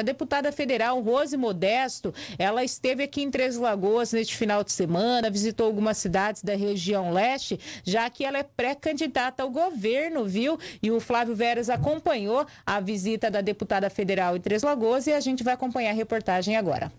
A deputada federal Rose Modesto, ela esteve aqui em Três Lagoas neste final de semana, visitou algumas cidades da região leste, já que ela é pré-candidata ao governo, viu? E o Flávio Veras acompanhou a visita da deputada federal em Três Lagoas e a gente vai acompanhar a reportagem agora.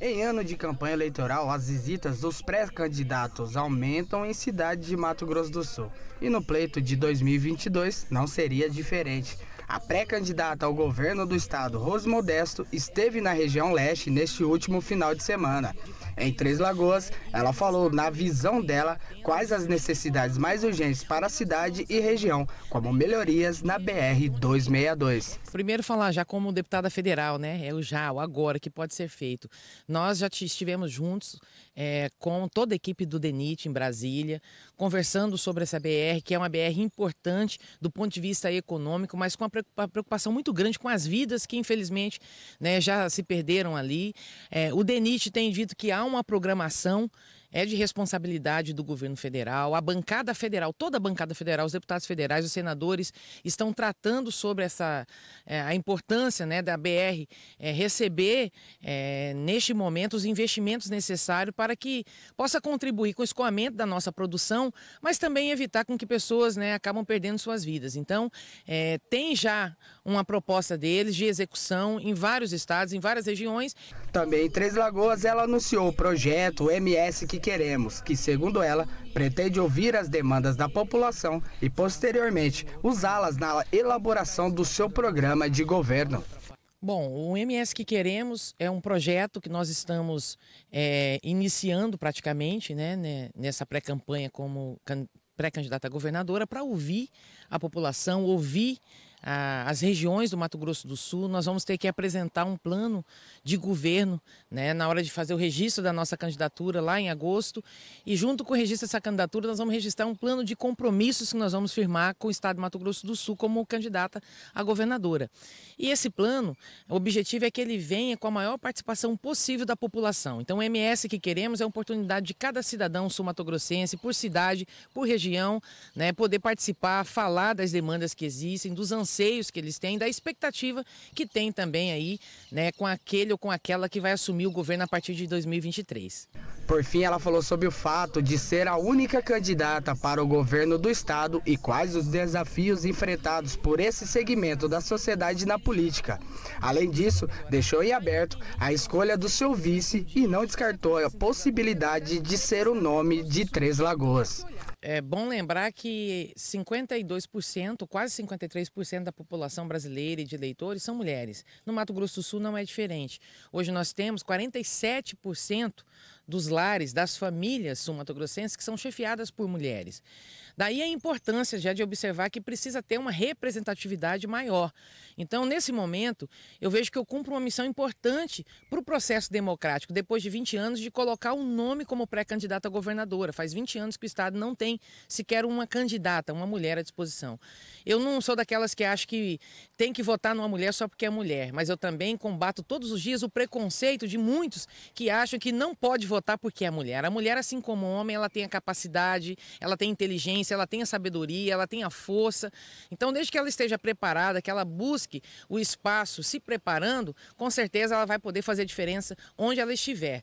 Em ano de campanha eleitoral, as visitas dos pré-candidatos aumentam em cidades de Mato Grosso do Sul. E no pleito de 2022 não seria diferente. A pré-candidata ao governo do estado, Rose Modesto, esteve na região leste neste último final de semana em Três Lagoas, ela falou, na visão dela, quais as necessidades mais urgentes para a cidade e região, como melhorias na BR-262. Primeiro falar já como deputada federal, né? É o já, o agora, que pode ser feito. Nós já estivemos juntos é, com toda a equipe do DENIT em Brasília, conversando sobre essa BR, que é uma BR importante do ponto de vista econômico, mas com uma preocupação muito grande com as vidas que, infelizmente, né, já se perderam ali. É, o DENIT tem dito que há uma programação é de responsabilidade do governo federal, a bancada federal, toda a bancada federal, os deputados federais, os senadores estão tratando sobre essa é, a importância né, da BR é, receber é, neste momento os investimentos necessários para que possa contribuir com o escoamento da nossa produção, mas também evitar com que pessoas né, acabam perdendo suas vidas. Então, é, tem já uma proposta deles de execução em vários estados, em várias regiões. Também Três Lagoas ela anunciou o projeto o MS que que Queremos, que, segundo ela, pretende ouvir as demandas da população e, posteriormente, usá-las na elaboração do seu programa de governo. Bom, o MS que queremos é um projeto que nós estamos é, iniciando praticamente né, né nessa pré-campanha como pré-candidata a governadora para ouvir a população, ouvir as regiões do Mato Grosso do Sul, nós vamos ter que apresentar um plano de governo né, na hora de fazer o registro da nossa candidatura lá em agosto. E junto com o registro dessa candidatura, nós vamos registrar um plano de compromissos que nós vamos firmar com o Estado do Mato Grosso do Sul como candidata a governadora. E esse plano, o objetivo é que ele venha com a maior participação possível da população. Então, o MS que queremos é a oportunidade de cada cidadão sul-matogrossense, por cidade, por região, né, poder participar, falar das demandas que existem, dos anseios anseios que eles têm, da expectativa que tem também aí, né, com aquele ou com aquela que vai assumir o governo a partir de 2023. Por fim, ela falou sobre o fato de ser a única candidata para o governo do estado e quais os desafios enfrentados por esse segmento da sociedade na política. Além disso, deixou em aberto a escolha do seu vice e não descartou a possibilidade de ser o nome de Três Lagoas. É bom lembrar que 52%, quase 53% da população brasileira e de eleitores são mulheres. No Mato Grosso do Sul não é diferente. Hoje nós temos 47% dos lares, das famílias sumatogrossenses que são chefiadas por mulheres. Daí a importância já de observar que precisa ter uma representatividade maior. Então, nesse momento, eu vejo que eu cumpro uma missão importante para o processo democrático, depois de 20 anos de colocar um nome como pré-candidata a governadora. Faz 20 anos que o Estado não tem sequer uma candidata, uma mulher à disposição. Eu não sou daquelas que acho que tem que votar numa mulher só porque é mulher, mas eu também combato todos os dias o preconceito de muitos que acham que não pode votar votar porque é mulher. A mulher, assim como o homem, ela tem a capacidade, ela tem inteligência, ela tem a sabedoria, ela tem a força. Então, desde que ela esteja preparada, que ela busque o espaço se preparando, com certeza ela vai poder fazer diferença onde ela estiver.